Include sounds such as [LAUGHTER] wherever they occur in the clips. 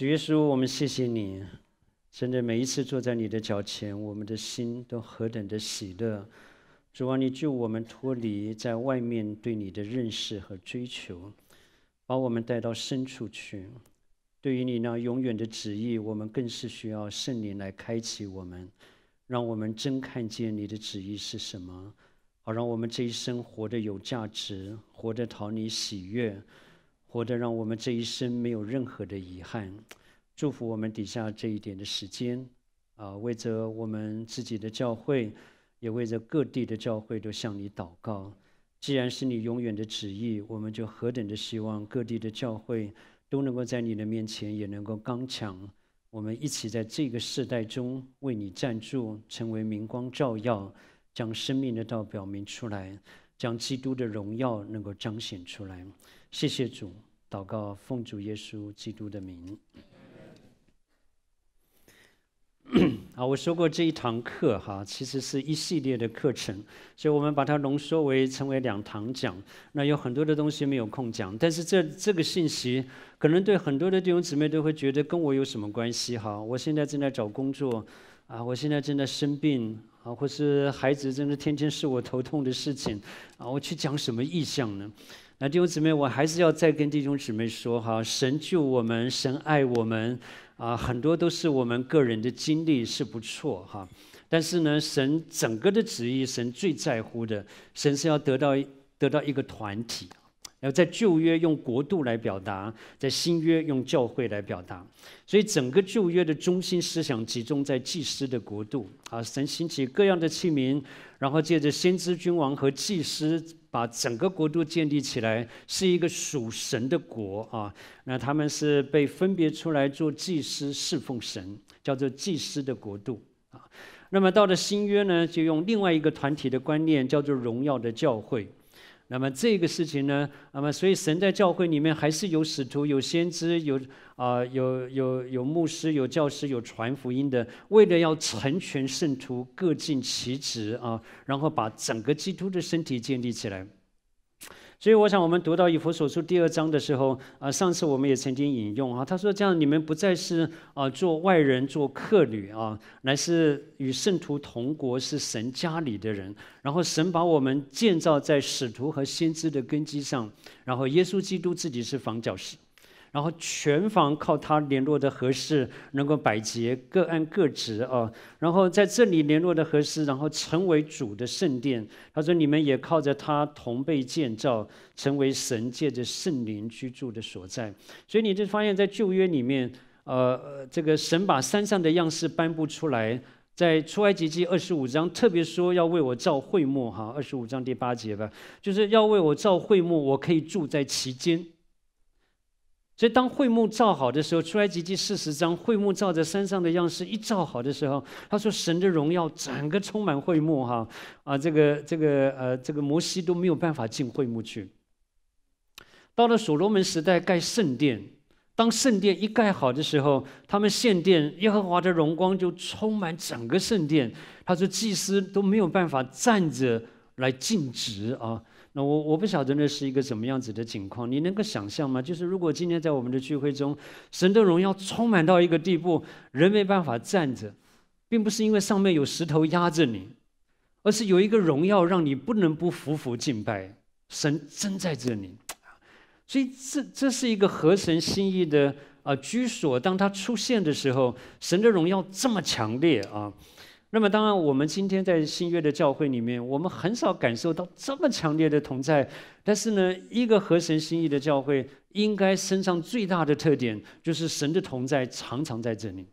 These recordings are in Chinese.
主耶稣，我们谢谢你！真的每一次坐在你的脚前，我们的心都何等的喜乐。主啊，你救我们脱离在外面对你的认识和追求，把我们带到深处去。对于你那永远的旨意，我们更是需要圣灵来开启我们，让我们真看见你的旨意是什么。好，让我们这一生活得有价值，活得讨你喜悦，活得让我们这一生没有任何的遗憾。祝福我们底下这一点的时间，啊，为着我们自己的教会，也为着各地的教会都向你祷告。既然是你永远的旨意，我们就何等的希望各地的教会都能够在你的面前也能够刚强。我们一起在这个世代中为你站住，成为明光照耀，将生命的道表明出来，将基督的荣耀能够彰显出来。谢谢主，祷告，奉主耶稣基督的名。啊，我说过这一堂课哈，其实是一系列的课程，所以我们把它浓缩为成为两堂讲。那有很多的东西没有空讲，但是这这个信息可能对很多的弟兄姊妹都会觉得跟我有什么关系哈？我现在正在找工作，啊，我现在正在生病，啊，或是孩子真的天天是我头痛的事情，啊，我去讲什么意向呢？那弟兄姊妹，我还是要再跟弟兄姊妹说哈，神救我们，神爱我们，啊，很多都是我们个人的经历是不错哈。但是呢，神整个的旨意，神最在乎的，神是要得到得到一个团体，要在旧约用国度来表达，在新约用教会来表达。所以整个旧约的中心思想集中在祭司的国度，啊，神兴起各样的器皿，然后借着先知、君王和祭司。把整个国度建立起来是一个属神的国啊，那他们是被分别出来做祭司侍奉神，叫做祭司的国度啊。那么到了新约呢，就用另外一个团体的观念，叫做荣耀的教会。那么这个事情呢？那么所以神在教会里面还是有使徒、有先知、有啊、有有有牧师、有教师、有传福音的，为了要成全圣徒，各尽其职啊，然后把整个基督的身体建立起来。所以我想，我们读到以弗所书第二章的时候，啊，上次我们也曾经引用啊，他说：“这样你们不再是啊做外人、做客旅啊，乃是与圣徒同国，是神家里的人。然后神把我们建造在使徒和先知的根基上，然后耶稣基督自己是房角石。”然后全房靠他联络的合适，能够百结各按各职啊。然后在这里联络的合适，然后成为主的圣殿。他说：“你们也靠着他同被建造，成为神借着圣灵居住的所在。”所以你就发现，在旧约里面，呃，这个神把山上的样式颁布出来，在出埃及记二十五章特别说要为我造会幕哈，二十五章第八节吧，就是要为我造会幕，我可以住在其间。所以，当会幕造好的时候，《出埃及记》第四十章，会幕照着山上的样式一造好的时候，他说：“神的荣耀整个充满会幕，哈，啊，这个、这个、呃，这个摩西都没有办法进会幕去。”到了所罗门时代盖圣殿，当圣殿一盖好的时候，他们献殿，耶和华的荣光就充满整个圣殿。他说：“祭司都没有办法站着来敬职啊。”那我我不晓得那是一个什么样子的景况，你能够想象吗？就是如果今天在我们的聚会中，神的荣耀充满到一个地步，人没办法站着，并不是因为上面有石头压着你，而是有一个荣耀让你不能不服服敬拜，神真在这里，所以这这是一个合神心意的啊居所。当他出现的时候，神的荣耀这么强烈啊。那么当然，我们今天在新约的教会里面，我们很少感受到这么强烈的同在。但是呢，一个合神心意的教会，应该身上最大的特点就是神的同在常常在这里。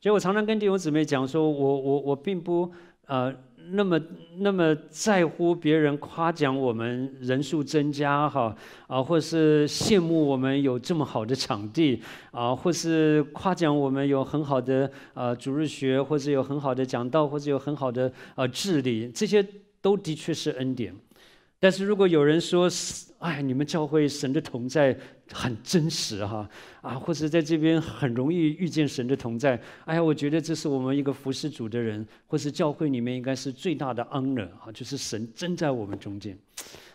所以我常常跟弟兄姊妹讲说，我我我并不呃。那么，那么在乎别人夸奖我们人数增加哈啊，或是羡慕我们有这么好的场地啊，或是夸奖我们有很好的呃主日学，或者有很好的讲道，或者有很好的呃治理，这些都的确是恩典。但是如果有人说：“哎，你们教会神的同在很真实哈啊，或者在这边很容易遇见神的同在。”哎呀，我觉得这是我们一个服侍主的人，或是教会里面应该是最大的安乐啊，就是神真在我们中间。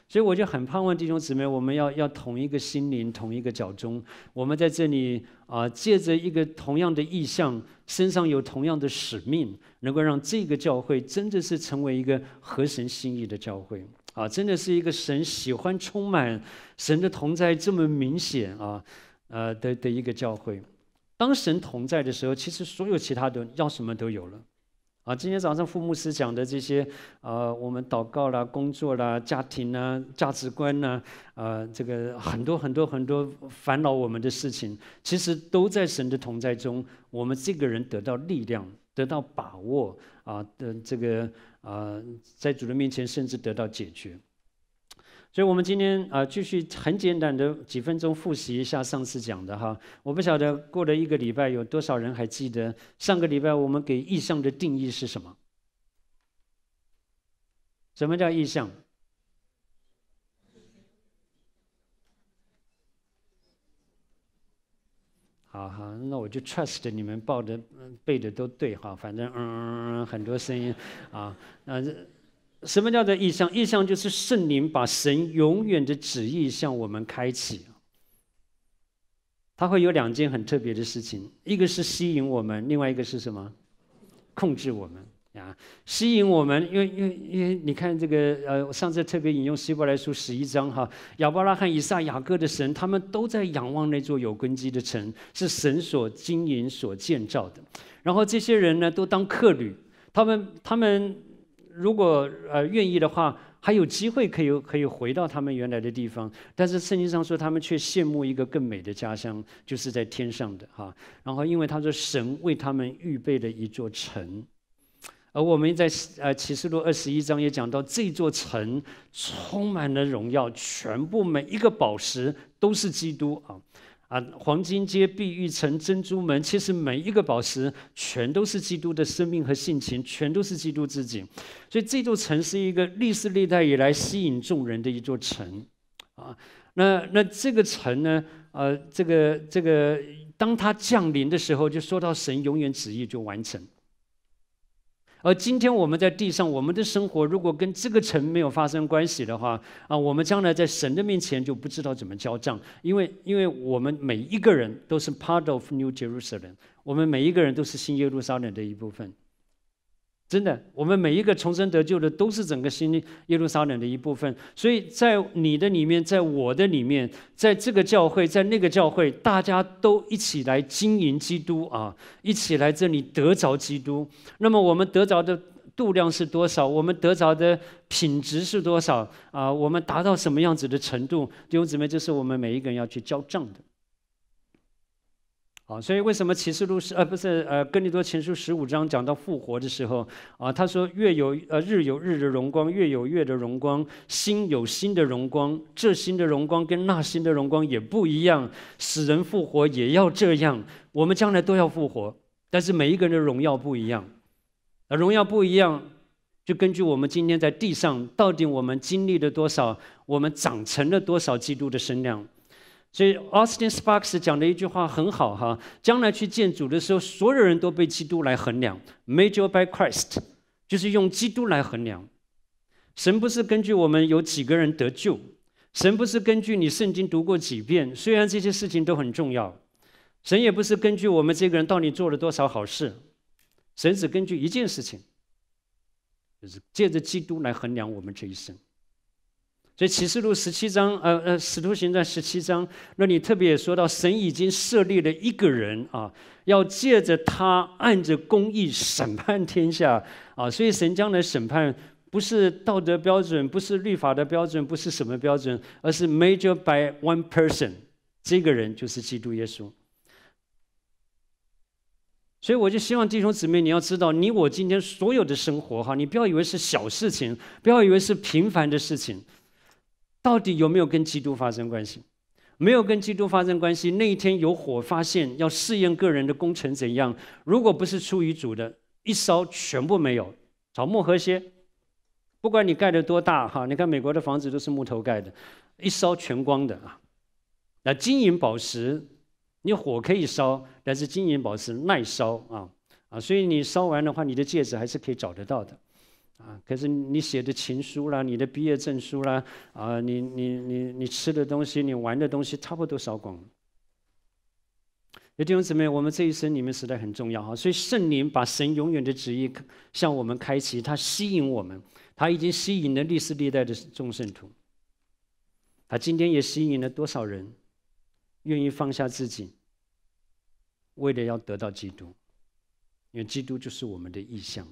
所以我就很盼望弟兄姊妹，我们要要同一个心灵，同一个脚中。我们在这里啊，借着一个同样的意向，身上有同样的使命，能够让这个教会真的是成为一个合神心意的教会。啊，真的是一个神喜欢充满神的同在这么明显啊，呃的的一个教会。当神同在的时候，其实所有其他的要什么都有了。啊，今天早上傅牧师讲的这些，呃，我们祷告啦、工作啦、家庭啦、价值观啦，呃，这个很多很多很多烦恼我们的事情，其实都在神的同在中，我们这个人得到力量，得到把握啊的这个。啊，在主人面前甚至得到解决，所以，我们今天啊，继续很简单的几分钟复习一下上次讲的哈。我不晓得过了一个礼拜，有多少人还记得上个礼拜我们给意象的定义是什么？什么叫意象？好好，那我就 trust 你们报的、背的都对哈，反正嗯，很多声音啊，那这什么叫做意象？意象就是圣灵把神永远的旨意向我们开启，它会有两件很特别的事情，一个是吸引我们，另外一个是什么？控制我们。啊，吸引我们，因为因为因为你看这个呃，上次特别引用《希伯来书》十一章哈，亚伯拉罕、以撒、雅各的神，他们都在仰望那座有根基的城，是神所经营、所建造的。然后这些人呢，都当客旅，他们他们如果呃愿意的话，还有机会可以可以回到他们原来的地方。但是圣经上说，他们却羡慕一个更美的家乡，就是在天上的哈。然后因为他说，神为他们预备了一座城。而我们在呃启示录二十一章也讲到，这座城充满了荣耀，全部每一个宝石都是基督啊，啊黄金街、碧玉城、珍珠门，其实每一个宝石全都是基督的生命和性情，全都是基督自己。所以这座城是一个历史历代以来吸引众人的一座城，啊，那那这个城呢，呃，这个这个，当它降临的时候，就说到神永远旨意就完成。而今天我们在地上，我们的生活如果跟这个城没有发生关系的话，啊，我们将来在神的面前就不知道怎么交账，因为因为我们每一个人都是 part of New Jerusalem，我们每一个人都是新耶路撒冷的一部分。真的，我们每一个重生得救的都是整个新耶路撒冷的一部分。所以在你的里面，在我的里面，在这个教会，在那个教会，大家都一起来经营基督啊，一起来这里得着基督。那么我们得着的度量是多少？我们得着的品质是多少啊？我们达到什么样子的程度？弟兄姊妹，这是我们每一个人要去交账的。啊，所以为什么启示录是呃不是呃，哥尼多前书十五章讲到复活的时候啊，他说月有呃日有日的荣光，月有月的荣光，星有星的荣光，这星的荣光跟那星的荣光也不一样，使人复活也要这样，我们将来都要复活，但是每一个人的荣耀不一样，啊，荣耀不一样，就根据我们今天在地上到底我们经历了多少，我们长成了多少基督的身量。所以，Austin Sparks 讲的一句话很好哈：，将来去见主的时候，所有人都被基督来衡量 m a j o r by Christ，就是用基督来衡量。神不是根据我们有几个人得救，神不是根据你圣经读过几遍，虽然这些事情都很重要，神也不是根据我们这个人到底做了多少好事，神只根据一件事情，就是借着基督来衡量我们这一生。所以启示录十七章，呃呃，《使徒行传》十七章那里特别也说到，神已经设立了一个人啊，要借着他按着公义审判天下啊。所以神将来审判，不是道德标准，不是律法的标准，不是什么标准，而是 major by one person。这个人就是基督耶稣。所以我就希望弟兄姊妹，你要知道，你我今天所有的生活哈，你不要以为是小事情，不要以为是平凡的事情。到底有没有跟基督发生关系？没有跟基督发生关系，那一天有火发现要试验个人的工程怎样？如果不是出于主的，一烧全部没有。草木和谐。不管你盖的多大哈，你看美国的房子都是木头盖的，一烧全光的啊。那金银宝石，你火可以烧，但是金银宝石耐烧啊啊，所以你烧完的话，你的戒指还是可以找得到的。啊！可是你写的情书啦，你的毕业证书啦，啊，你你你你吃的东西，你玩的东西，差不多烧光。弟兄姊妹，我们这一生你们实在很重要哈！所以圣灵把神永远的旨意向我们开启，他吸引我们，他已经吸引了历史历代的众圣徒，他今天也吸引了多少人，愿意放下自己，为了要得到基督，因为基督就是我们的意向。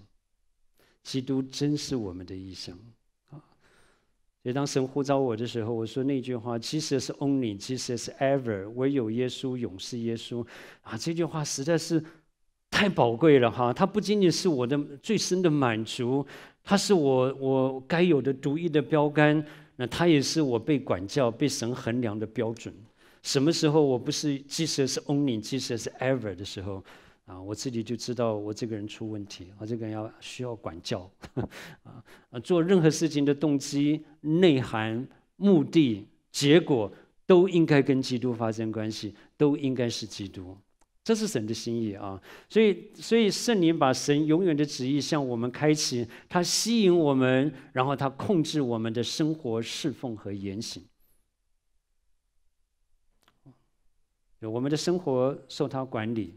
基督真是我们的医生啊！所以当神呼召我的时候，我说那句话：“Jesus only, Jesus ever。”唯有耶稣，永是耶稣。啊，这句话实在是太宝贵了哈！它不仅仅是我的最深的满足，它是我我该有的独一的标杆。那它也是我被管教、被神衡量的标准。什么时候我不是 “Jesus only, Jesus ever” 的时候？啊，我自己就知道我这个人出问题，我这个人要需要管教，啊，做任何事情的动机、内涵、目的、结果，都应该跟基督发生关系，都应该是基督，这是神的心意啊。所以，所以圣灵把神永远的旨意向我们开启，他吸引我们，然后他控制我们的生活、侍奉和言行，我们的生活受他管理。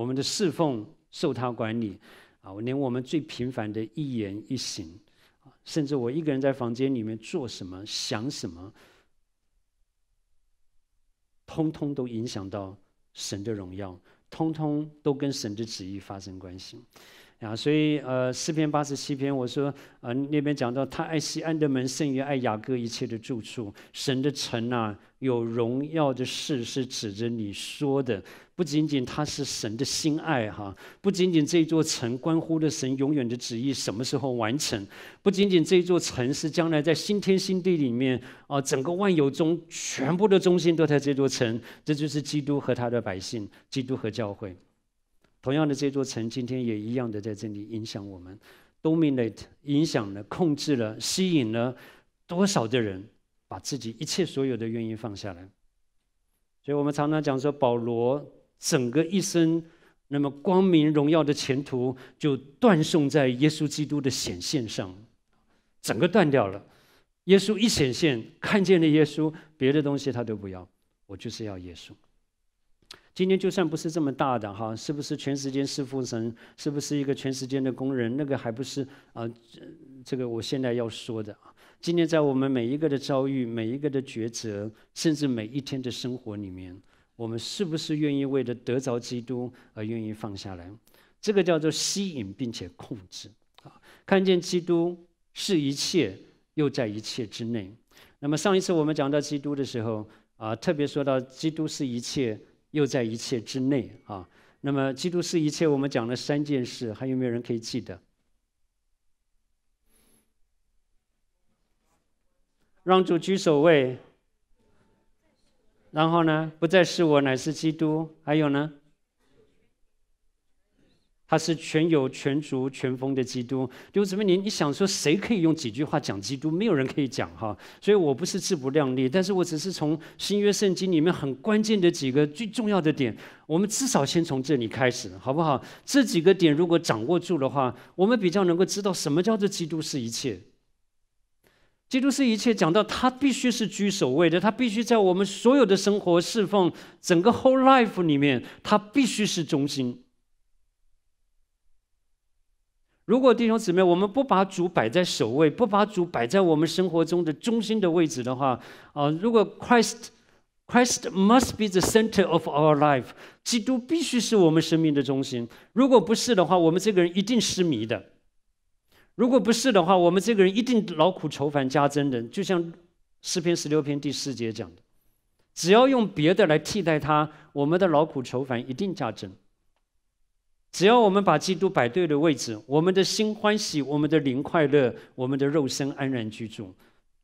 我们的侍奉受他管理，啊，连我们最平凡的一言一行，啊，甚至我一个人在房间里面做什么、想什么，通通都影响到神的荣耀，通通都跟神的旨意发生关系。啊，所以呃，四篇八十七篇，我说呃，那边讲到他爱西安德门胜于爱雅各一切的住处，神的城啊，有荣耀的事是指着你说的，不仅仅他是神的心爱哈，不仅仅这座城关乎了神永远的旨意什么时候完成，不仅仅这座城是将来在新天新地里面啊，整个万有中全部的中心都在这座城，这就是基督和他的百姓，基督和教会。同样的，这座城今天也一样的在这里影响我们，dominate 影响了、控制了、吸引了多少的人，把自己一切所有的愿意放下来。所以我们常常讲说，保罗整个一生，那么光明荣耀的前途就断送在耶稣基督的显现上，整个断掉了。耶稣一显现，看见了耶稣，别的东西他都不要，我就是要耶稣。今天就算不是这么大的哈，是不是全世界侍奉神？是不是一个全世界的工人？那个还不是啊？这个我现在要说的啊。今天在我们每一个的遭遇、每一个的抉择，甚至每一天的生活里面，我们是不是愿意为了得着基督而愿意放下来？这个叫做吸引并且控制啊！看见基督是一切，又在一切之内。那么上一次我们讲到基督的时候啊，特别说到基督是一切。又在一切之内啊。那么基督是一切，我们讲了三件事，还有没有人可以记得？让主居首位，然后呢，不再是我，乃是基督。还有呢？他是全有全足全丰的基督。就姊妹，你你想说谁可以用几句话讲基督？没有人可以讲哈。所以我不是自不量力，但是我只是从新约圣经里面很关键的几个最重要的点，我们至少先从这里开始，好不好？这几个点如果掌握住的话，我们比较能够知道什么叫做基督是一切。基督是一切，讲到他必须是居首位的，他必须在我们所有的生活、侍奉、整个 whole life 里面，他必须是中心。如果弟兄姊妹，我们不把主摆在首位，不把主摆在我们生活中的中心的位置的话，啊，如果 Christ Christ must be the center of our life，基督必须是我们生命的中心。如果不是的话，我们这个人一定失迷的；如果不是的话，我们这个人一定劳苦愁烦加增的。就像诗篇十六篇第四节讲的，只要用别的来替代他，我们的劳苦愁烦一定加增。只要我们把基督摆对了位置，我们的心欢喜，我们的灵快乐，我们的肉身安然居住，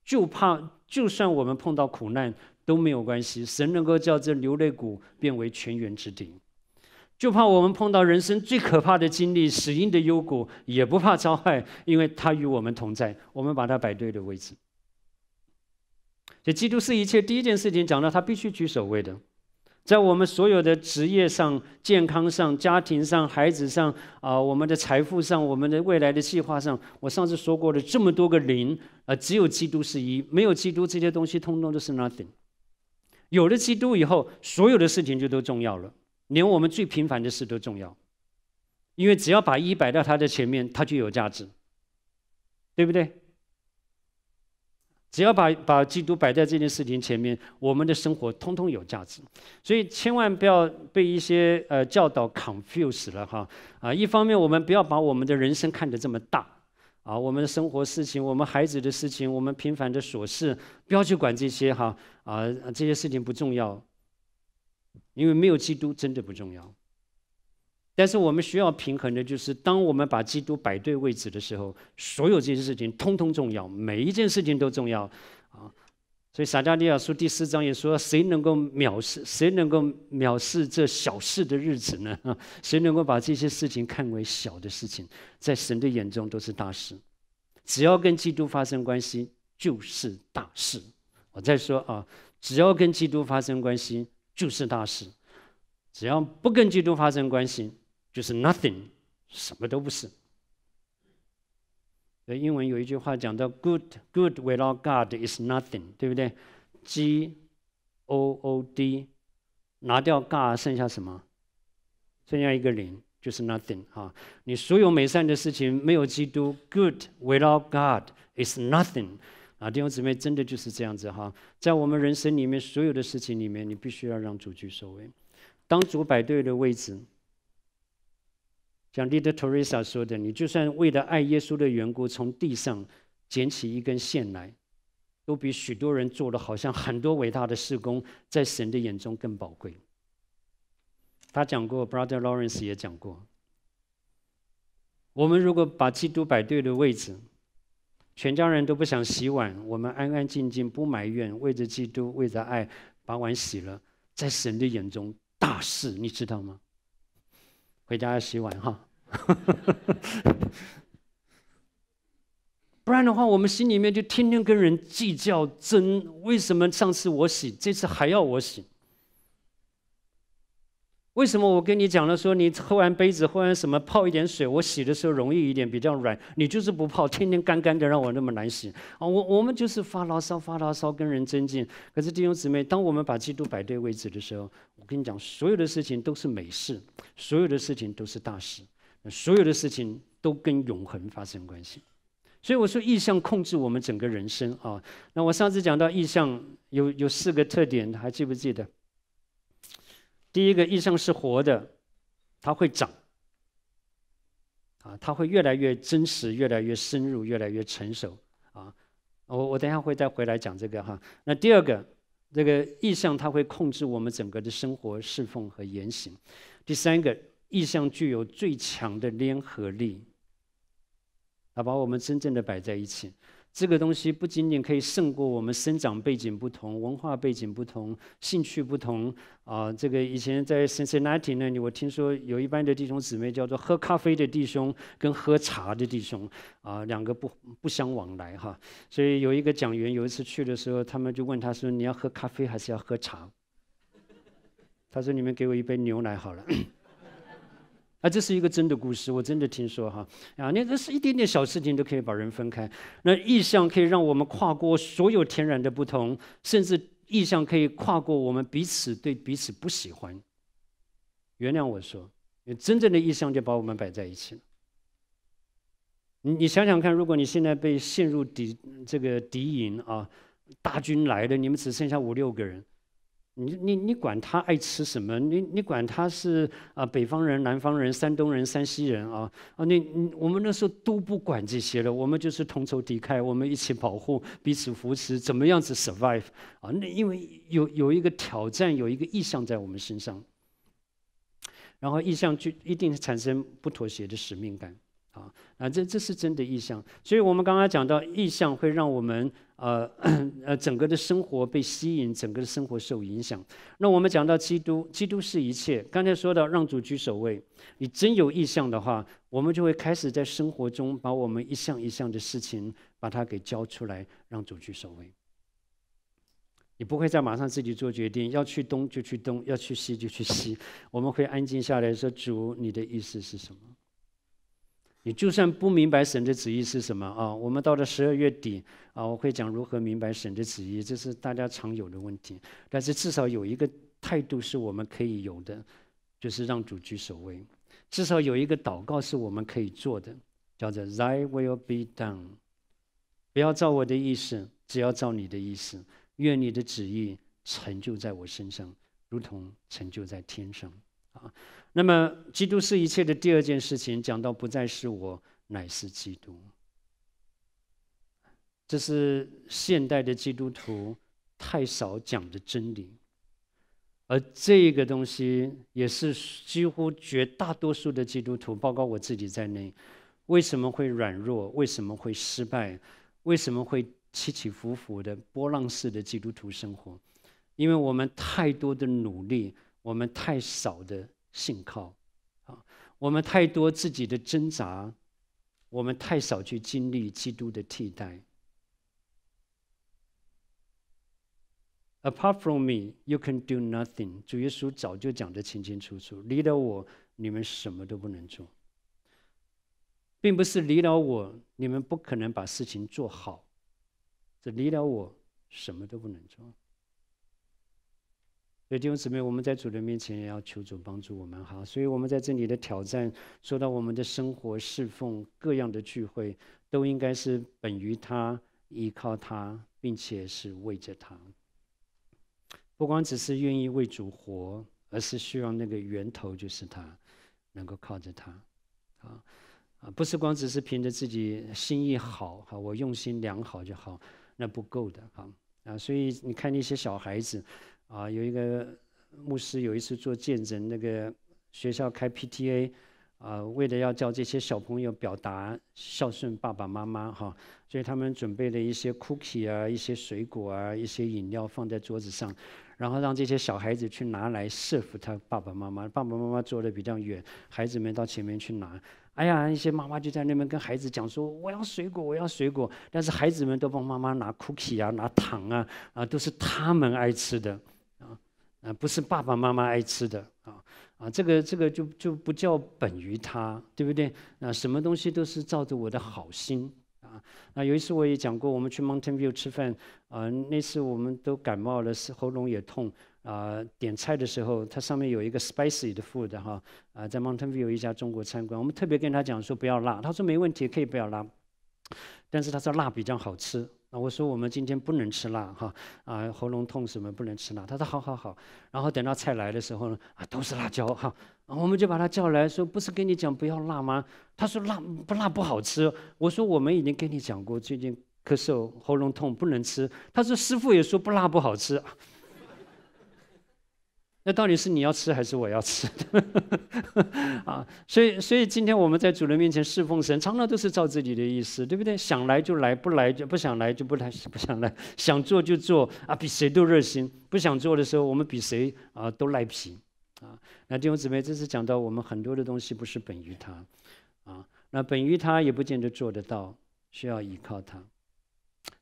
就怕就算我们碰到苦难都没有关系。神能够叫这流泪谷变为泉源之地，就怕我们碰到人生最可怕的经历，死因的幽谷也不怕遭害，因为他与我们同在。我们把它摆对的位置，所以基督是一切。第一件事情讲到他必须居首位的。在我们所有的职业上、健康上、家庭上、孩子上、啊，我们的财富上、我们的未来的计划上，我上次说过的这么多个零，啊，只有基督是一，没有基督这些东西通通都是 nothing。有了基督以后，所有的事情就都重要了，连我们最平凡的事都重要，因为只要把一摆到他的前面，他就有价值，对不对？只要把把基督摆在这件事情前面，我们的生活通通有价值，所以千万不要被一些呃教导 c o n f u s e 了哈啊！一方面我们不要把我们的人生看得这么大啊，我们的生活事情、我们孩子的事情、我们平凡的琐事，不要去管这些哈啊，这些事情不重要，因为没有基督真的不重要。但是我们需要平衡的就是，当我们把基督摆对位置的时候，所有这些事情通通重要，每一件事情都重要，啊！所以撒迦利亚书第四章也说：“谁能够藐视谁能够藐视这小事的日子呢？啊！[LAUGHS] 谁能够把这些事情看为小的事情，在神的眼中都是大事。只要跟基督发生关系就是大事。我再说啊，只要跟基督发生关系就是大事。只要不跟基督发生关系。”就是 nothing，什么都不是。英文有一句话讲到：good good without God is nothing，对不对？G O O D，拿掉 God 剩下什么？剩下一个零，就是 nothing 啊！你所有美善的事情没有基督，good without God is nothing 啊！弟兄姊妹，真的就是这样子哈！在我们人生里面所有的事情里面，你必须要让主去首位。当主摆对的位置。像 Lady Teresa 说的，你就算为了爱耶稣的缘故，从地上捡起一根线来，都比许多人做了好像很多伟大的事工，在神的眼中更宝贵。他讲过，Brother Lawrence 也讲过，我们如果把基督摆对了位置，全家人都不想洗碗，我们安安静静不埋怨，为着基督，为着爱，把碗洗了，在神的眼中大事，你知道吗？回家要洗碗哈，[LAUGHS] 不然的话，我们心里面就天天跟人计较争，为什么上次我洗，这次还要我洗？为什么我跟你讲了？说你喝完杯子，喝完什么泡一点水，我洗的时候容易一点，比较软。你就是不泡，天天干干的，让我那么难洗啊！我我们就是发牢骚，发牢骚跟人争竞。可是弟兄姊妹，当我们把基督摆对位置的时候，我跟你讲，所有的事情都是美事，所有的事情都是大事，所有的事情都跟永恒发生关系。所以我说，意向控制我们整个人生啊。那我上次讲到意向有有四个特点，还记不记得？第一个，意象是活的，它会长。啊，它会越来越真实，越来越深入，越来越成熟。啊，我我等下会再回来讲这个哈。那第二个，这个意象它会控制我们整个的生活、侍奉和言行。第三个，意象具有最强的粘合力，它把我们真正的摆在一起。这个东西不仅仅可以胜过我们生长背景不同、文化背景不同、兴趣不同啊！这个以前在 Cincinnati 那里，我听说有一班的弟兄姊妹叫做喝咖啡的弟兄跟喝茶的弟兄啊，两个不不相往来哈。所以有一个讲员有一次去的时候，他们就问他说：“你要喝咖啡还是要喝茶？”他说：“你们给我一杯牛奶好了。”啊，这是一个真的故事，我真的听说哈。啊，那那是一点点小事情都可以把人分开。那意向可以让我们跨过所有天然的不同，甚至意向可以跨过我们彼此对彼此不喜欢。原谅我说，真正的意向就把我们摆在一起了。你你想想看，如果你现在被陷入敌这个敌营啊，大军来了，你们只剩下五六个人。你你你管他爱吃什么？你你管他是啊北方人、南方人、山东人、山西人啊啊！你你我们那时候都不管这些了，我们就是同仇敌忾，我们一起保护，彼此扶持，怎么样子 survive 啊？那因为有有一个挑战，有一个意向在我们身上，然后意向就一定产生不妥协的使命感。啊，这这是真的意向。所以，我们刚刚讲到意向会让我们呃 [CLEARS THROAT] 呃整个的生活被吸引，整个的生活受影响。那我们讲到基督，基督是一切。刚才说到让主居首位，你真有意向的话，我们就会开始在生活中把我们一项一项的事情把它给交出来，让主居首位。你不会再马上自己做决定，要去东就去东，要去西就去西。我们会安静下来说：“主，你的意思是什么？”你就算不明白神的旨意是什么啊，我们到了十二月底啊，我会讲如何明白神的旨意，这是大家常有的问题。但是至少有一个态度是我们可以有的，就是让主居首位。至少有一个祷告是我们可以做的，叫做 Thy will be done"，不要照我的意思，只要照你的意思。愿你的旨意成就在我身上，如同成就在天上。啊，那么基督是一切的第二件事情，讲到不再是我，乃是基督。这是现代的基督徒太少讲的真理，而这个东西也是几乎绝大多数的基督徒，包括我自己在内，为什么会软弱？为什么会失败？为什么会起起伏伏的波浪式的基督徒生活？因为我们太多的努力。我们太少的信靠，啊，我们太多自己的挣扎，我们太少去经历基督的替代。Apart from me, you can do nothing。主耶稣早就讲的清清楚楚：离了我，你们什么都不能做，并不是离了我，你们不可能把事情做好，这离了我什么都不能做。弟兄姊妹，我们在主的面前也要求主帮助我们哈。所以，我们在这里的挑战，说到我们的生活、侍奉、各样的聚会，都应该是本于他，依靠他，并且是为着他。不光只是愿意为主活，而是希望那个源头就是他，能够靠着他，啊啊，不是光只是凭着自己心意好哈，我用心良好就好，那不够的哈啊。所以，你看那些小孩子。啊，有一个牧师有一次做见证，那个学校开 PTA，啊，为了要叫这些小朋友表达孝顺爸爸妈妈哈，所以他们准备了一些 cookie 啊，一些水果啊，一些饮料放在桌子上，然后让这些小孩子去拿来 s 服他爸爸妈妈。爸爸妈妈坐的比较远，孩子们到前面去拿。哎呀，一些妈妈就在那边跟孩子讲说：“我要水果，我要水果。”但是孩子们都帮妈妈拿 cookie 啊，拿糖啊，啊，都是他们爱吃的。啊，不是爸爸妈妈爱吃的啊，啊，这个这个就就不叫本于他，对不对？那什么东西都是照着我的好心啊。那有一次我也讲过，我们去 Mountain View 吃饭啊，那次我们都感冒了，是喉咙也痛啊。点菜的时候，它上面有一个 spicy 的 food 哈啊，在 Mountain View 一家中国餐馆，我们特别跟他讲说不要辣，他说没问题，可以不要辣，但是他说辣比较好吃。啊，我说我们今天不能吃辣哈，啊，喉咙痛什么不能吃辣。他说好好好，然后等到菜来的时候呢，啊，都是辣椒哈，我们就把他叫来说，不是跟你讲不要辣吗？他说辣不辣不好吃。我说我们已经跟你讲过，最近咳嗽喉咙痛不能吃。他说师傅也说不辣不好吃。那到底是你要吃还是我要吃？[LAUGHS] 啊，所以所以今天我们在主人面前侍奉神，常常都是照自己的意思，对不对？想来就来，不来就不想来就不来，不想来想做就做啊，比谁都热心。不想做的时候，我们比谁啊都赖皮啊。那弟兄姊妹，这次讲到我们很多的东西不是本于他啊，那本于他也不见得做得到，需要依靠他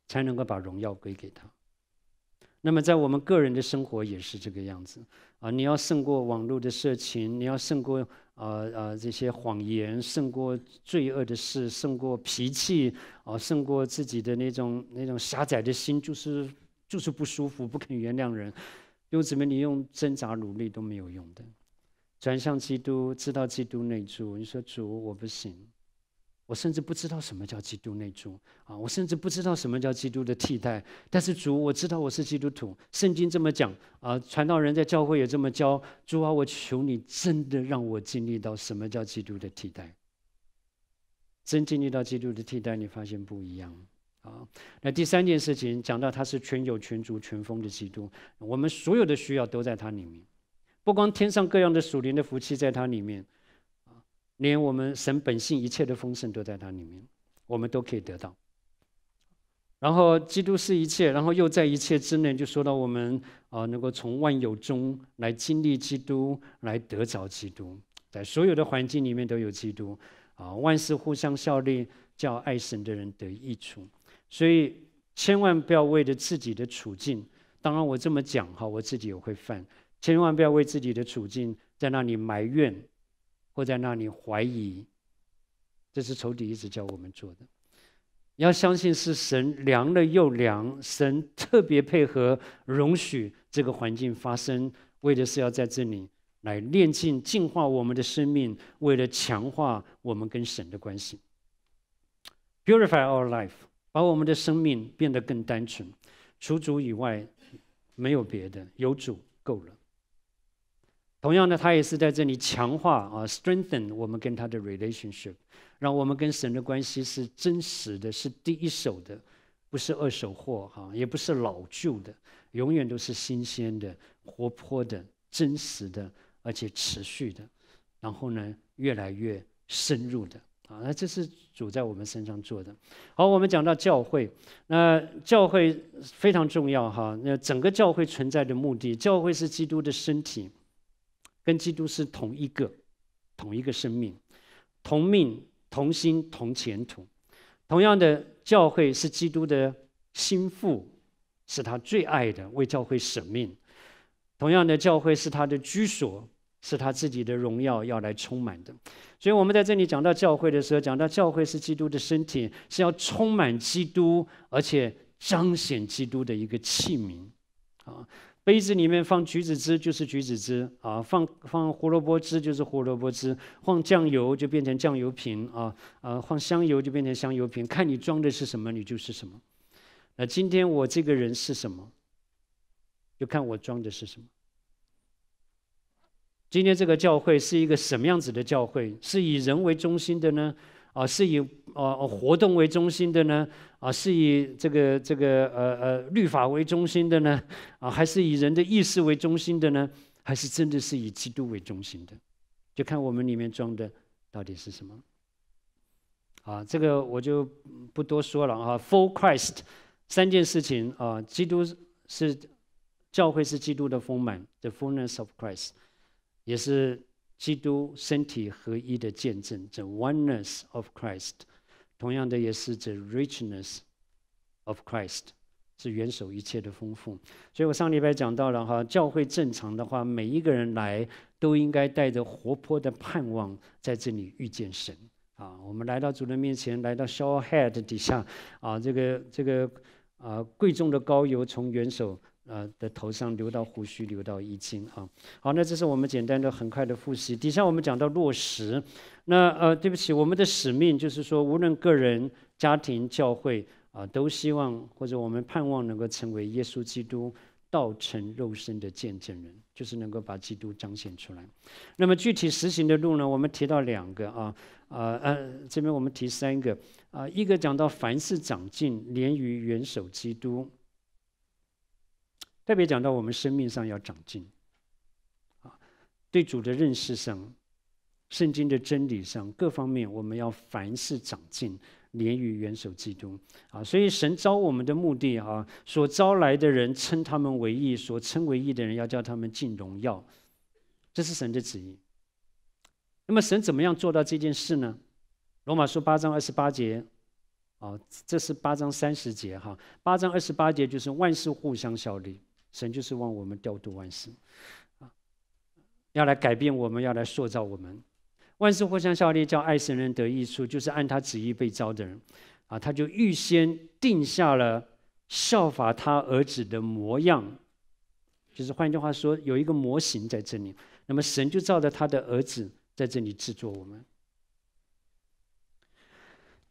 才能够把荣耀归给他。那么，在我们个人的生活也是这个样子啊！你要胜过网络的色情，你要胜过呃呃这些谎言，胜过罪恶的事，胜过脾气啊，胜过自己的那种那种狭窄的心，就是就是不舒服，不肯原谅人。又怎么你用挣扎努力都没有用的，转向基督，知道基督内住。你说主，我不行。我甚至不知道什么叫基督内住啊！我甚至不知道什么叫基督的替代。但是主，我知道我是基督徒，圣经这么讲啊，传道人在教会也这么教。主啊，我求你真的让我经历到什么叫基督的替代，真经历到基督的替代，你发现不一样啊！那第三件事情讲到他是全有全足全丰的基督，我们所有的需要都在他里面，不光天上各样的属灵的福气在他里面。连我们神本性一切的丰盛都在它里面，我们都可以得到。然后基督是一切，然后又在一切之内，就说到我们啊，能够从万有中来经历基督，来得着基督，在所有的环境里面都有基督啊。万事互相效力，叫爱神的人得益处。所以千万不要为着自己的处境，当然我这么讲哈，我自己也会犯，千万不要为自己的处境在那里埋怨。或在那里怀疑，这是仇敌一直叫我们做的。你要相信是神量了又量，神特别配合，容许这个环境发生，为的是要在这里来炼净、净化我们的生命，为了强化我们跟神的关系。Purify our life，把我们的生命变得更单纯，除主以外没有别的，有主够了。同样呢，他也是在这里强化啊，strengthen 我们跟他的 relationship，让我们跟神的关系是真实的是第一手的，不是二手货哈，也不是老旧的，永远都是新鲜的、活泼的、真实的，而且持续的，然后呢，越来越深入的啊，那这是主在我们身上做的。好，我们讲到教会，那教会非常重要哈，那整个教会存在的目的，教会是基督的身体。跟基督是同一个、同一个生命、同命、同心、同前途。同样的教会是基督的心腹，是他最爱的，为教会舍命。同样的教会是他的居所，是他自己的荣耀要来充满的。所以，我们在这里讲到教会的时候，讲到教会是基督的身体，是要充满基督，而且彰显基督的一个器皿。啊。杯子里面放橘子汁就是橘子汁啊，放放胡萝卜汁就是胡萝卜汁，放酱油就变成酱油瓶啊啊，放香油就变成香油瓶。看你装的是什么，你就是什么。那今天我这个人是什么？就看我装的是什么。今天这个教会是一个什么样子的教会？是以人为中心的呢？啊，是以呃活动为中心的呢？啊，是以这个这个呃呃律法为中心的呢？啊，还是以人的意识为中心的呢？还是真的是以基督为中心的？就看我们里面装的到底是什么。啊，这个我就不多说了啊。For Christ，三件事情啊，基督是教会是基督的丰满，the fullness of Christ，也是。基督身体合一的见证，The Oneness of Christ，同样的也是 The Richness of Christ，是元首一切的丰富。所以我上礼拜讲到了哈，教会正常的话，每一个人来都应该带着活泼的盼望在这里遇见神啊。我们来到主的面前，来到 Show Head 底下啊，这个这个啊，贵重的膏油从元首。啊的头上留到胡须，留到衣襟啊。好，那这是我们简单的、很快的复习。底下我们讲到落实。那呃，对不起，我们的使命就是说，无论个人、家庭、教会啊，都希望或者我们盼望能够成为耶稣基督道成肉身的见证人，就是能够把基督彰显出来。那么具体实行的路呢？我们提到两个啊呃，这边我们提三个啊。一个讲到凡事长进，连于元首基督。特别讲到我们生命上要长进，啊，对主的认识上，圣经的真理上各方面，我们要凡事长进，连于元首基督，啊，所以神招我们的目的啊，所招来的人称他们为义，所称为义的人要叫他们进荣耀，这是神的旨意。那么神怎么样做到这件事呢？罗马书八章二十八节，啊，这是八章三十节哈，八章二十八节就是万事互相效力。神就是望我们调度万事，啊，要来改变我们，要来塑造我们，万事互相效力，叫爱神人得益处，就是按他旨意被招的人，啊，他就预先定下了效法他儿子的模样，就是换句话说，有一个模型在这里，那么神就照着他的儿子在这里制作我们。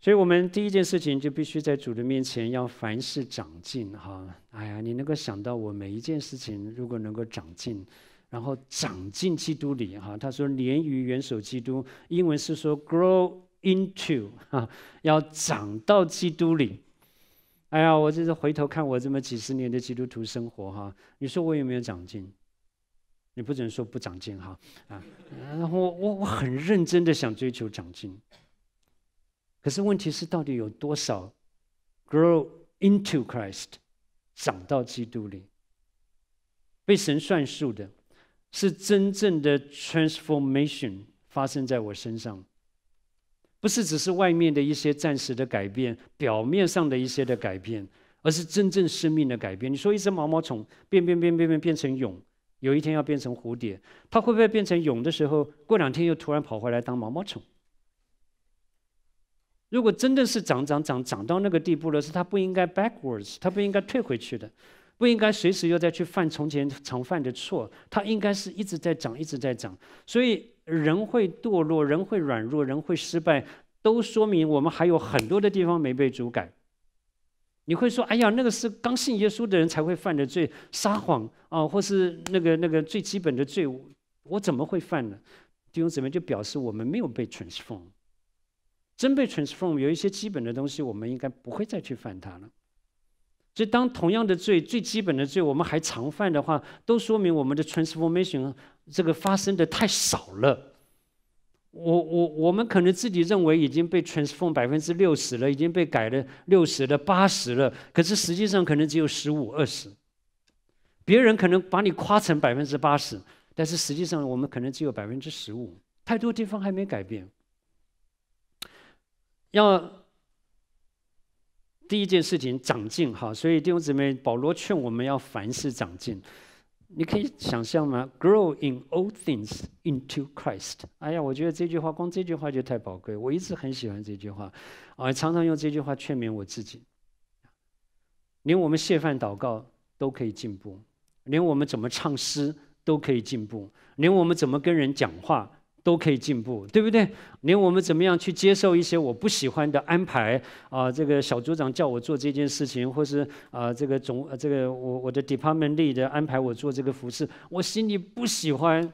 所以我们第一件事情就必须在主的面前，要凡事长进哈。哎呀，你能够想到我每一件事情，如果能够长进，然后长进基督里哈。他说：“连于元首基督”，英文是说 “grow into” 哈，要长到基督里。哎呀，我这是回头看我这么几十年的基督徒生活哈。你说我有没有长进？你不准说不长进哈啊！然后我我很认真的想追求长进。可是问题是，到底有多少 grow into Christ，长到基督里，被神算数的，是真正的 transformation 发生在我身上，不是只是外面的一些暂时的改变，表面上的一些的改变，而是真正生命的改变。你说一只毛毛虫变变变变变变成蛹，有一天要变成蝴蝶，它会不会变成蛹的时候，过两天又突然跑回来当毛毛虫？如果真的是涨涨涨涨到那个地步了，是他不应该 backwards，他不应该退回去的，不应该随时又再去犯从前常犯的错。他应该是一直在涨，一直在涨。所以人会堕落，人会软弱，人会失败，都说明我们还有很多的地方没被主改。你会说，哎呀，那个是刚信耶稣的人才会犯的罪，撒谎啊，或是那个那个最基本的罪，我怎么会犯呢？这种怎么就表示我们没有被 t r a n s f o r m 真被 transform，有一些基本的东西，我们应该不会再去犯它了。所以，当同样的罪、最基本的罪，我们还常犯的话，都说明我们的 transformation 这个发生的太少了。我我我们可能自己认为已经被 transform 百分之六十了，已经被改了六十了、八十了，可是实际上可能只有十五、二十。别人可能把你夸成百分之八十，但是实际上我们可能只有百分之十五，太多地方还没改变。要第一件事情长进哈，所以弟兄姊妹，保罗劝我们要凡事长进。你可以想象吗？Grow in all things into Christ。哎呀，我觉得这句话光这句话就太宝贵，我一直很喜欢这句话，啊，常常用这句话劝勉我自己。连我们谢饭祷告都可以进步，连我们怎么唱诗都可以进步，连我们怎么跟人讲话。都可以进步，对不对？连我们怎么样去接受一些我不喜欢的安排啊？这个小组长叫我做这件事情，或是啊，这个总这个我我的 department l 里的安排我做这个服饰，我心里不喜欢，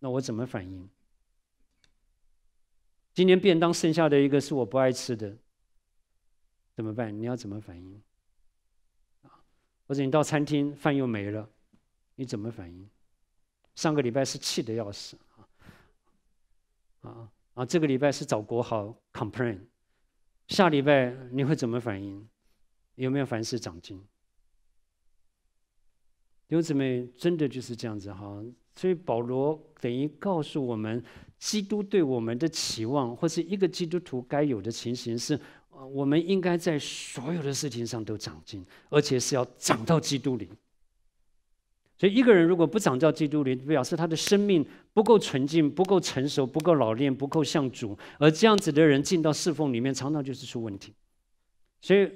那我怎么反应？今天便当剩下的一个是我不爱吃的，怎么办？你要怎么反应？或者你到餐厅饭又没了，你怎么反应？上个礼拜是气的要死。啊啊！这个礼拜是找国豪 complain，下礼拜你会怎么反应？有没有凡事长进？弟兄姊妹，真的就是这样子哈。所以保罗等于告诉我们，基督对我们的期望，或是一个基督徒该有的情形是：，我们应该在所有的事情上都长进，而且是要长到基督里。所以一个人如果不长教基督灵，表示他的生命不够纯净、不够成熟、不够老练、不够像主。而这样子的人进到侍奉里面，常常就是出问题。所以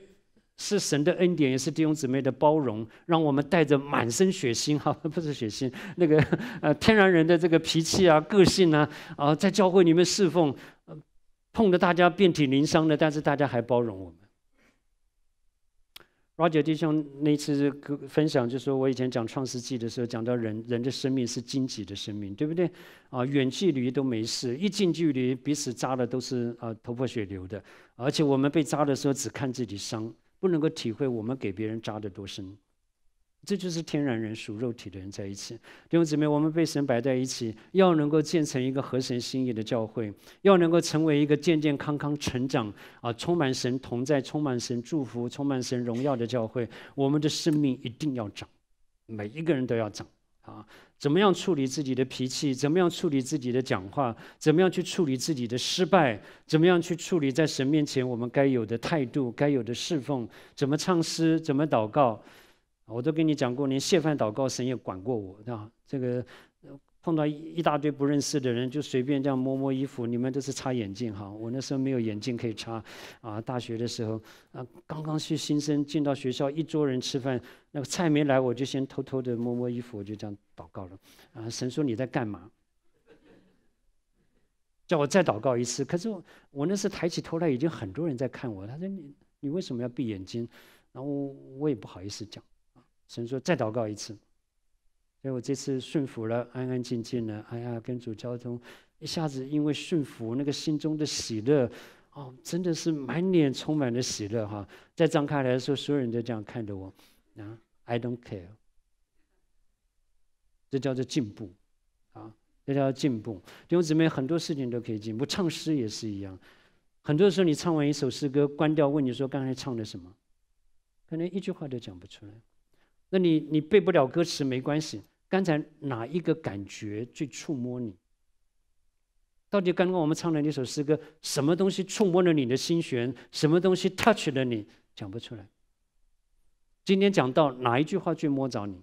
是神的恩典，也是弟兄姊妹的包容，让我们带着满身血腥——哈，不是血腥，那个 [LAUGHS] 呃天然人的这个脾气啊、个性啊，啊，在教会里面侍奉，碰得大家遍体鳞伤的，但是大家还包容我们。Roger 弟兄那次分享就说我以前讲《创世纪》的时候，讲到人人的生命是荆棘的生命，对不对？啊，远距离都没事，一近距离彼此扎的都是啊头破血流的。而且我们被扎的时候只看自己伤，不能够体会我们给别人扎的多深。这就是天然人属肉体的人在一起，弟兄姊妹，我们被神摆在一起，要能够建成一个合神心意的教会，要能够成为一个健健康康成长啊，充满神同在，充满神祝福，充满神荣耀的教会。我们的生命一定要长，每一个人都要长啊！怎么样处理自己的脾气？怎么样处理自己的讲话？怎么样去处理自己的失败？怎么样去处理在神面前我们该有的态度、该有的侍奉？怎么唱诗？怎么祷告？我都跟你讲过，连谢饭祷告神也管过我，对吧？这个碰到一一大堆不认识的人，就随便这样摸摸衣服。你们都是擦眼镜哈，我那时候没有眼镜可以擦。啊，大学的时候啊，刚刚是新生进到学校，一桌人吃饭，那个菜没来，我就先偷偷的摸摸衣服，我就这样祷告了。啊，神说你在干嘛？叫我再祷告一次。可是我我那时抬起头来，已经很多人在看我。他说你你为什么要闭眼睛？然后我也不好意思讲。神说：“再祷告一次。”所以我这次驯服了，安安静静的。哎呀，跟主交通，一下子因为驯服，那个心中的喜乐，哦，真的是满脸充满了喜乐哈！再张开来的时候，所有人都这样看着我。啊，I don't care。这叫做进步，啊，这叫进步。弟兄姊妹，很多事情都可以进步，唱诗也是一样。很多时候，你唱完一首诗歌，关掉，问你说刚才唱的什么，可能一句话都讲不出来。那你你背不了歌词没关系，刚才哪一个感觉最触摸你？到底刚刚我们唱的那首诗歌，什么东西触摸了你的心弦？什么东西 touch 了你？讲不出来。今天讲到哪一句话最摸着你？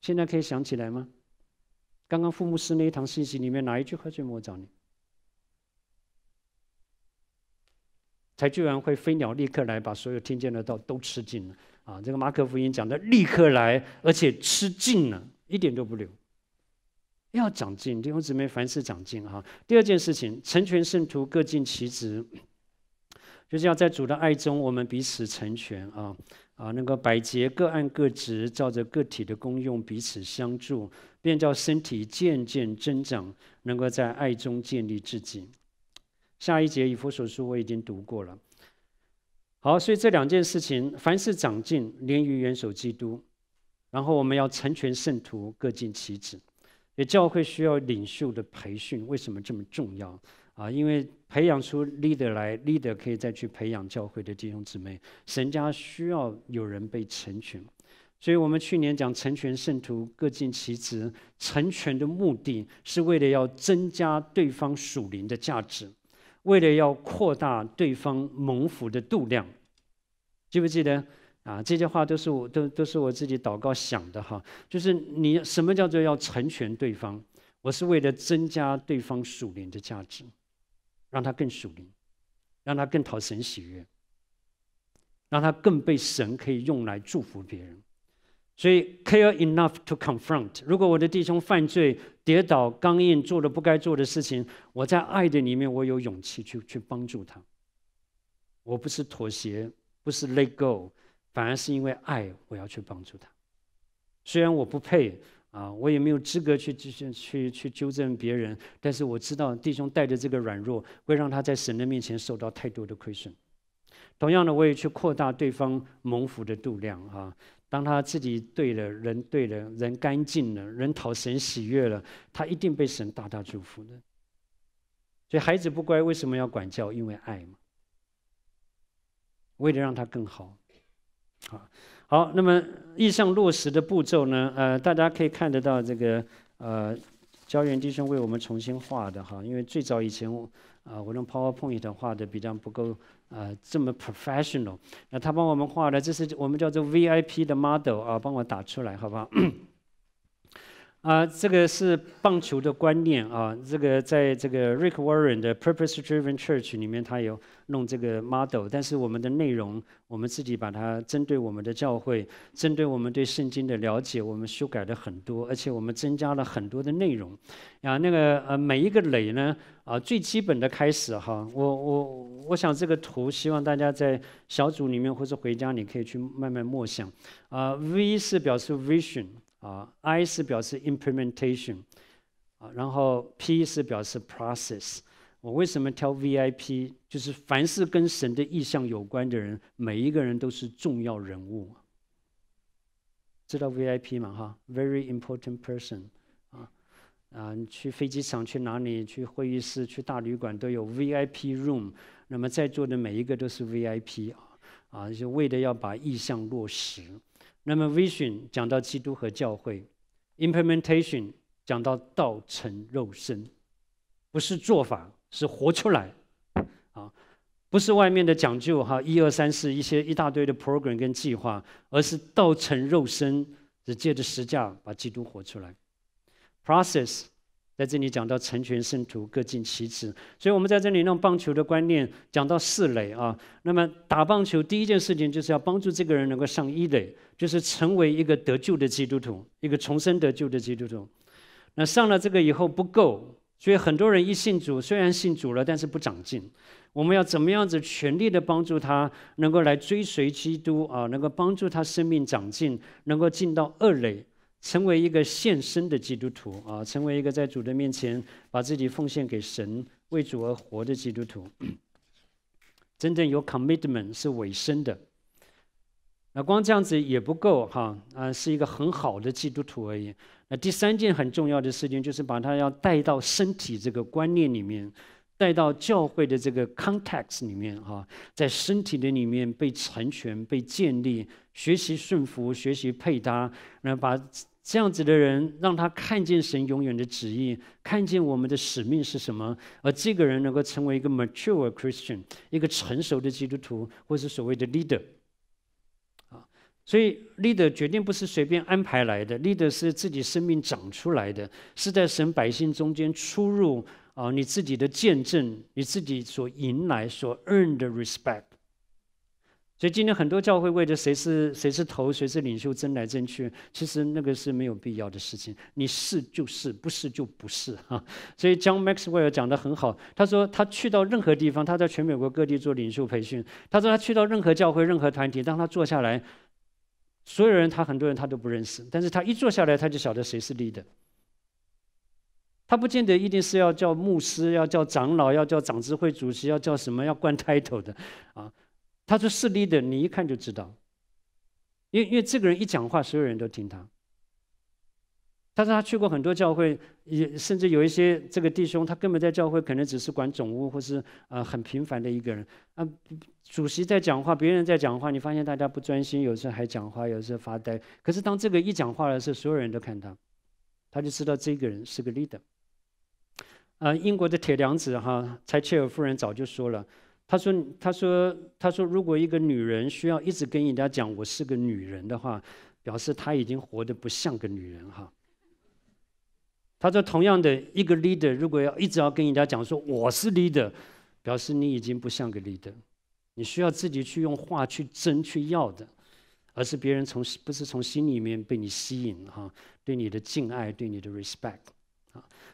现在可以想起来吗？刚刚父母师那一堂信息里面哪一句话最摸着你？才居然会飞鸟立刻来把所有听见的道都吃尽了。啊，这个马可福音讲的立刻来，而且吃尽了，一点都不留，要长进弟兄姊妹，凡事长进啊。第二件事情，成全圣徒，各尽其职，就是要在主的爱中，我们彼此成全啊啊，能够百节各按各职，照着个体的功用彼此相助，便叫身体渐渐增长，能够在爱中建立自己。下一节以弗所书我已经读过了。好，所以这两件事情，凡事长进，连于元首基督；然后我们要成全圣徒，各尽其职。也教会需要领袖的培训，为什么这么重要？啊，因为培养出 leader 来，leader 可以再去培养教会的弟兄姊妹。神家需要有人被成全，所以我们去年讲成全圣徒，各尽其职。成全的目的是为了要增加对方属灵的价值。为了要扩大对方蒙福的度量，记不记得啊？这些话都是我，都都是我自己祷告想的哈。就是你什么叫做要成全对方？我是为了增加对方属灵的价值，让他更属灵，让他更讨神喜悦，让他更被神可以用来祝福别人。所以 care enough to confront。如果我的弟兄犯罪、跌倒、刚硬，做了不该做的事情，我在爱的里面，我有勇气去去帮助他。我不是妥协，不是 let go，反而是因为爱，我要去帮助他。虽然我不配啊，我也没有资格去去去纠正别人，但是我知道弟兄带着这个软弱，会让他在神的面前受到太多的亏损。同样的，我也去扩大对方蒙福的度量啊。当他自己对了，人对了，人干净了，人讨神喜悦了，他一定被神大大祝福的。所以孩子不乖，为什么要管教？因为爱嘛，为了让他更好。好，好，那么意向落实的步骤呢？呃，大家可以看得到这个呃，胶原弟兄为我们重新画的哈，因为最早以前。啊，我用 PowerPoint 画的比较不够，呃，这么 professional。那他帮我们画的，这是我们叫做 VIP 的 model 啊，帮我打出来，好不好？[COUGHS] 啊，这个是棒球的观念啊。这个在这个 Rick Warren 的 Purpose Driven Church 里面，他有弄这个 model，但是我们的内容，我们自己把它针对我们的教会，针对我们对圣经的了解，我们修改了很多，而且我们增加了很多的内容。啊，那个呃，每一个垒呢，啊，最基本的开始哈。我我我想这个图，希望大家在小组里面或者回家你可以去慢慢默想。啊，V 是表示 vision。啊，I 是表示 implementation，啊，然后 P 是表示 process。我为什么挑 VIP？就是凡是跟神的意向有关的人，每一个人都是重要人物。知道 VIP 吗？哈，Very Important Person。啊啊，你去飞机场去哪里？去会议室？去大旅馆都有 VIP room。那么在座的每一个都是 VIP 啊啊，就为的要把意向落实。那么 vision 讲到基督和教会，implementation 讲到道成肉身，不是做法，是活出来，啊，不是外面的讲究哈，一二三四一些一大堆的 program 跟计划，而是道成肉身是借着实价把基督活出来，process。在这里讲到成全圣徒，各尽其职，所以我们在这里用棒球的观念讲到四垒啊。那么打棒球第一件事情就是要帮助这个人能够上一垒，就是成为一个得救的基督徒，一个重生得救的基督徒。那上了这个以后不够，所以很多人一信主虽然信主了，但是不长进。我们要怎么样子全力的帮助他，能够来追随基督啊，能够帮助他生命长进，能够进到二垒。成为一个献身的基督徒啊，成为一个在主的面前把自己奉献给神、为主而活的基督徒，[CLEARS THROAT] 真正有 commitment 是委身的。那光这样子也不够哈，啊，是一个很好的基督徒而已。那第三件很重要的事情就是把它要带到身体这个观念里面，带到教会的这个 context 里面哈，在身体的里面被成全、被建立，学习顺服，学习配搭，然后把。这样子的人，让他看见神永远的旨意，看见我们的使命是什么，而这个人能够成为一个 mature Christian，一个成熟的基督徒，或是所谓的 leader。啊，所以 leader 决定不是随便安排来的，leader 是自己生命长出来的，是在神百姓中间出入啊，你自己的见证，你自己所迎来所 earned respect。所以今天很多教会为着谁是谁是头谁是领袖争来争去，其实那个是没有必要的事情。你是就是，不是就不是啊。[LAUGHS] 所以 John Maxwell 讲的很好，他说他去到任何地方，他在全美国各地做领袖培训。他说他去到任何教会、任何团体，当他坐下来，所有人他很多人他都不认识，但是他一坐下来他就晓得谁是 leader。他不见得一定是要叫牧师、要叫长老、要叫长治会主席、要叫什么、要冠 title 的啊。他是是 e 的，你一看就知道。因为因为这个人一讲话，所有人都听他。他说他去过很多教会，也甚至有一些这个弟兄，他根本在教会可能只是管总务或是呃很平凡的一个人。啊，主席在讲话，别人在讲话，你发现大家不专心，有时候还讲话，有时候发呆。可是当这个一讲话的时候，所有人都看他，他就知道这个人是个 leader。啊，英国的铁娘子哈，柴切尔夫人早就说了。他说：“他说他说，如果一个女人需要一直跟人家讲我是个女人的话，表示她已经活得不像个女人哈。”他说：“同样的，一个 leader 如果要一直要跟人家讲说我是 leader，表示你已经不像个 leader，你需要自己去用话去争去要的，而是别人从不是从心里面被你吸引哈，对你的敬爱，对你的 respect。”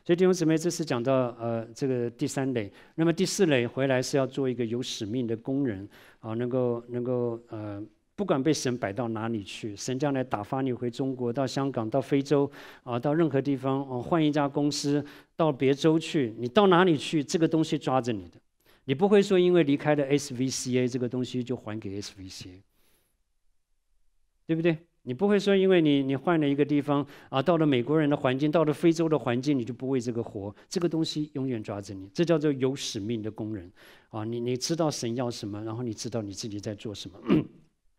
所以弟兄姊妹，这是讲到呃这个第三类，那么第四类回来是要做一个有使命的工人啊，能够能够呃，不管被神摆到哪里去，神将来打发你回中国、到香港、到非洲啊，到任何地方哦，换一家公司，到别州去，你到哪里去，这个东西抓着你的，你不会说因为离开了 SVC A 这个东西就还给 SVC A，对不对？你不会说，因为你你换了一个地方啊，到了美国人的环境，到了非洲的环境，你就不为这个活。这个东西永远抓着你，这叫做有使命的工人，啊，你你知道神要什么，然后你知道你自己在做什么。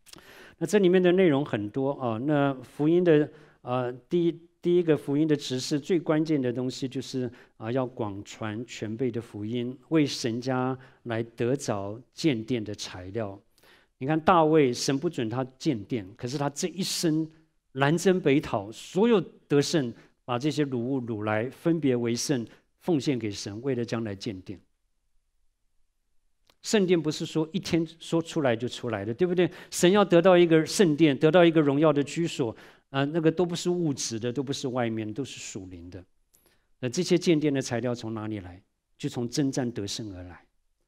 [CLEARS THROAT] 那这里面的内容很多啊。那福音的啊，第一第一个福音的指示，最关键的东西就是啊，要广传全备的福音，为神家来得着建殿的材料。你看大卫，神不准他建殿，可是他这一生南征北讨，所有得胜，把这些掳物掳来，分别为圣，奉献给神，为了将来建殿。圣殿不是说一天说出来就出来的，对不对？神要得到一个圣殿，得到一个荣耀的居所，啊，那个都不是物质的，都不是外面，都是属灵的。那这些建殿的材料从哪里来？就从征战得胜而来，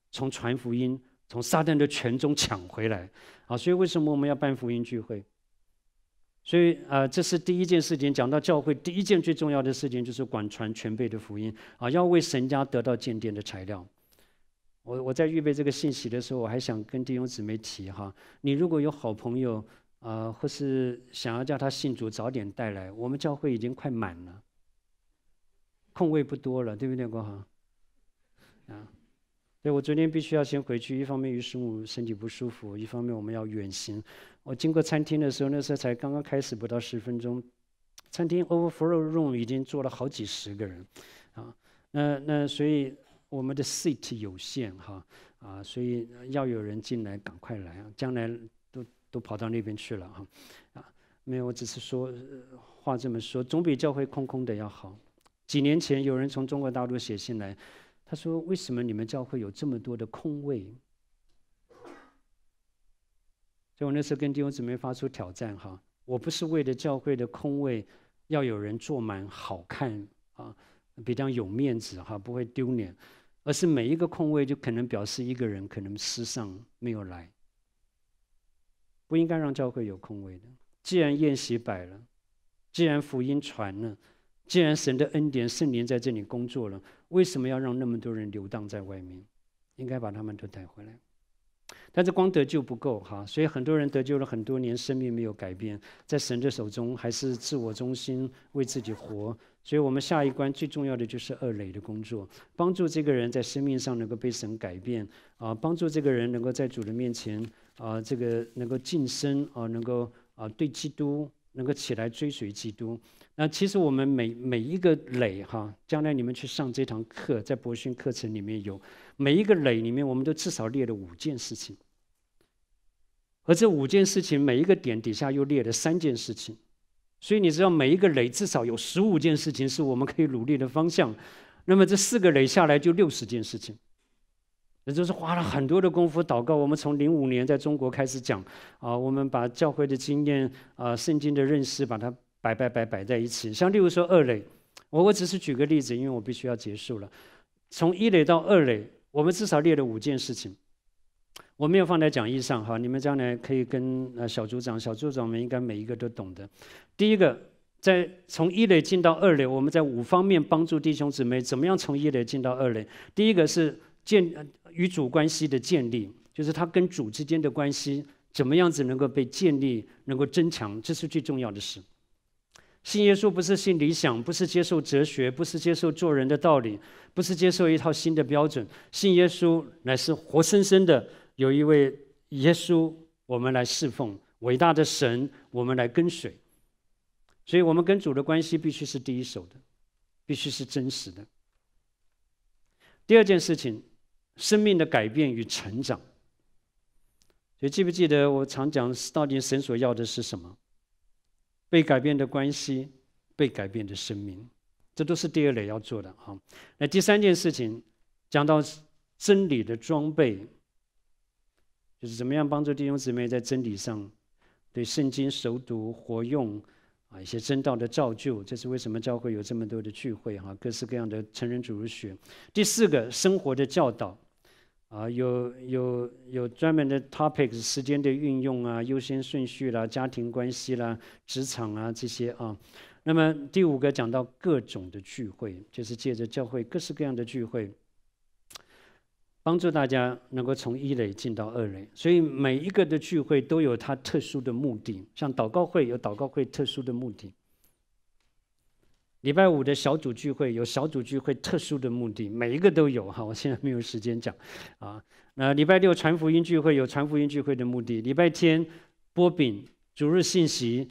从传福音。从撒旦的权中抢回来啊！所以为什么我们要办福音聚会？所以啊，这是第一件事情。讲到教会，第一件最重要的事情就是广传全备的福音啊！要为神家得到鉴定的材料。我我在预备这个信息的时候，我还想跟弟兄姊妹提哈：你如果有好朋友啊，或是想要叫他信主，早点带来。我们教会已经快满了，空位不多了，对不对，国航？啊。所以我昨天必须要先回去。一方面于师母身体不舒服，一方面我们要远行。我经过餐厅的时候，那时候才刚刚开始，不到十分钟，餐厅 Overfloor Room 已经坐了好几十个人，啊，那那所以我们的 seat 有限哈，啊，所以要有人进来，赶快来啊！将来都都跑到那边去了啊，啊，没有，我只是说话这么说，总比教会空空的要好。几年前有人从中国大陆写信来。他说：“为什么你们教会有这么多的空位？”所以我那时候跟弟兄姊妹发出挑战哈，我不是为了教会的空位要有人坐满好看啊，比较有面子哈，不会丢脸，而是每一个空位就可能表示一个人可能失上没有来。不应该让教会有空位的，既然宴席摆了，既然福音传了。既然神的恩典、圣灵在这里工作了，为什么要让那么多人流荡在外面？应该把他们都带回来。但是光得救不够哈，所以很多人得救了很多年，生命没有改变，在神的手中还是自我中心，为自己活。所以，我们下一关最重要的就是二垒的工作，帮助这个人在生命上能够被神改变啊，帮助这个人能够在主的面前啊，这个能够晋升啊，能够啊对基督。能够起来追随基督，那其实我们每每一个垒哈，将来你们去上这堂课，在博训课程里面有每一个垒里面，我们都至少列了五件事情，而这五件事情每一个点底下又列了三件事情，所以你知道每一个垒至少有十五件事情是我们可以努力的方向，那么这四个垒下来就六十件事情。也就是花了很多的功夫祷告，我们从零五年在中国开始讲啊，我们把教会的经验啊、圣经的认识，把它摆摆摆摆在一起。像例如说二垒，我我只是举个例子，因为我必须要结束了。从一垒到二垒，我们至少列了五件事情，我没有放在讲义上哈，你们将来可以跟呃小组长、小组长们应该每一个都懂得。第一个，在从一垒进到二垒，我们在五方面帮助弟兄姊妹，怎么样从一垒进到二垒？第一个是。建与主关系的建立，就是他跟主之间的关系怎么样子能够被建立，能够增强，这是最重要的事。信耶稣不是信理想，不是接受哲学，不是接受做人的道理，不是接受一套新的标准。信耶稣乃是活生生的有一位耶稣，我们来侍奉伟大的神，我们来跟随。所以，我们跟主的关系必须是第一手的，必须是真实的。第二件事情。生命的改变与成长，所以记不记得我常讲，到底神所要的是什么？被改变的关系，被改变的生命，这都是第二类要做的哈。那第三件事情，讲到真理的装备，就是怎么样帮助弟兄姊妹在真理上对圣经熟读活用啊，一些真道的造就，这是为什么教会有这么多的聚会哈，各式各样的成人主日学。第四个，生活的教导。啊，有有有专门的 topics 时间的运用啊，优先顺序啦，家庭关系啦，职场啊这些啊。那么第五个讲到各种的聚会，就是借着教会各式各样的聚会，帮助大家能够从一垒进到二垒。所以每一个的聚会都有它特殊的目的，像祷告会有祷告会特殊的目的。礼拜五的小组聚会有小组聚会特殊的目的，每一个都有哈，[LAUGHS] 我现在没有时间讲，啊，那礼拜六传福音聚会有传福音聚会的目的，礼拜天播饼主日信息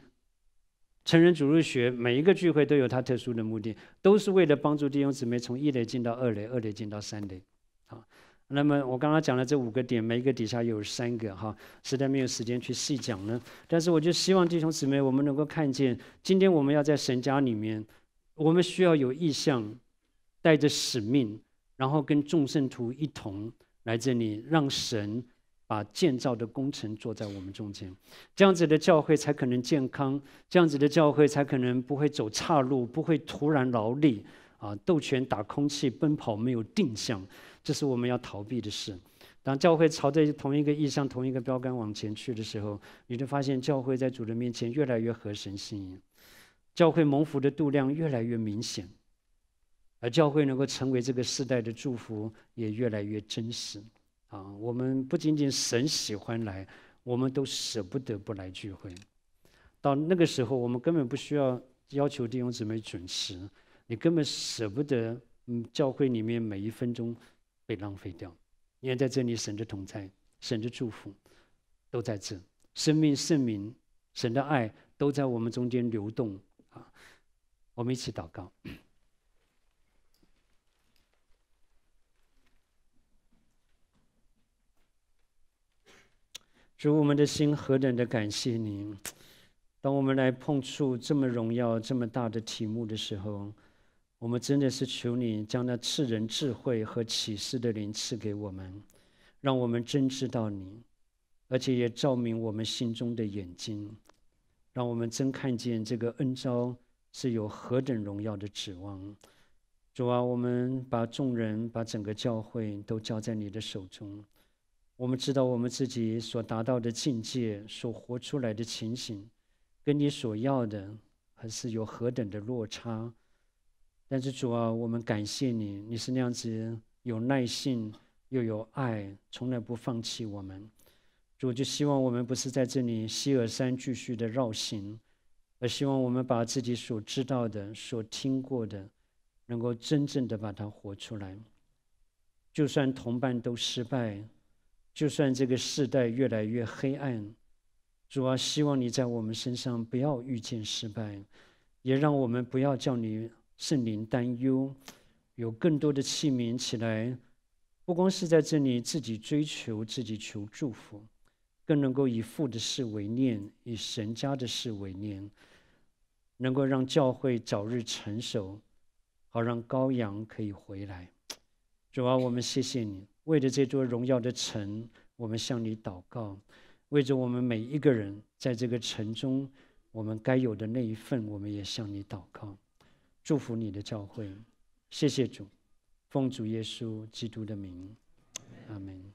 成人主日学，每一个聚会都有它特殊的目的，都是为了帮助弟兄姊妹从一类进到二类，二类进到三类。好，那么我刚刚讲了这五个点，每一个底下有三个哈，实在没有时间去细讲呢，但是我就希望弟兄姊妹我们能够看见，今天我们要在神家里面。我们需要有意向，带着使命，然后跟众圣徒一同来这里，让神把建造的工程做在我们中间。这样子的教会才可能健康，这样子的教会才可能不会走岔路，不会突然劳力啊，斗拳打空气，奔跑没有定向，这是我们要逃避的事。当教会朝着同一个意向、同一个标杆往前去的时候，你就发现教会在主的面前越来越合神心意。教会蒙福的度量越来越明显，而教会能够成为这个时代的祝福也越来越真实。啊，我们不仅仅神喜欢来，我们都舍不得不来聚会。到那个时候，我们根本不需要要求弟兄姊妹准时，你根本舍不得嗯，教会里面每一分钟被浪费掉。因为在这里，神的同在、神的祝福都在这，生命、圣名、神的爱都在我们中间流动。我们一起祷告，主，我们的心何等的感谢您！当我们来碰触这么荣耀、这么大的题目的时候，我们真的是求你将那赐人智慧和启示的灵赐给我们，让我们真知道您，而且也照明我们心中的眼睛，让我们真看见这个恩招是有何等荣耀的指望，主啊，我们把众人、把整个教会都交在你的手中。我们知道我们自己所达到的境界、所活出来的情形，跟你所要的还是有何等的落差。但是主啊，我们感谢你，你是那样子有耐性又有爱，从来不放弃我们。主就希望我们不是在这里希尔山继续的绕行。我希望我们把自己所知道的、所听过的，能够真正的把它活出来。就算同伴都失败，就算这个世代越来越黑暗，主啊，希望你在我们身上不要遇见失败，也让我们不要叫你圣灵担忧，有更多的器皿起来，不光是在这里自己追求、自己求祝福，更能够以父的事为念，以神家的事为念。能够让教会早日成熟，好让羔羊可以回来。主啊，我们谢谢你，为着这座荣耀的城，我们向你祷告；为着我们每一个人，在这个城中，我们该有的那一份，我们也向你祷告。祝福你的教会，谢谢主，奉主耶稣基督的名，阿门。